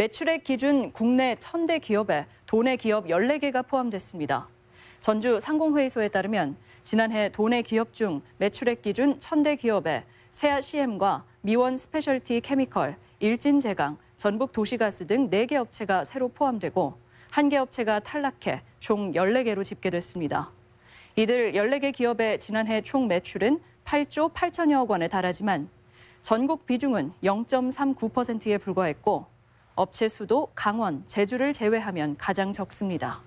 매출액 기준 국내 1,000대 기업에 도내 기업 14개가 포함됐습니다. 전주 상공회의소에 따르면 지난해 도내 기업 중 매출액 기준 1,000대 기업에 세아 CM과 미원 스페셜티 케미컬, 일진제강, 전북 도시가스 등 4개 업체가 새로 포함되고 1개 업체가 탈락해 총 14개로 집계됐습니다. 이들 14개 기업의 지난해 총 매출은 8조 8천여억 원에 달하지만 전국 비중은 0.39%에 불과했고 업체 수도 강원, 제주를 제외하면 가장 적습니다.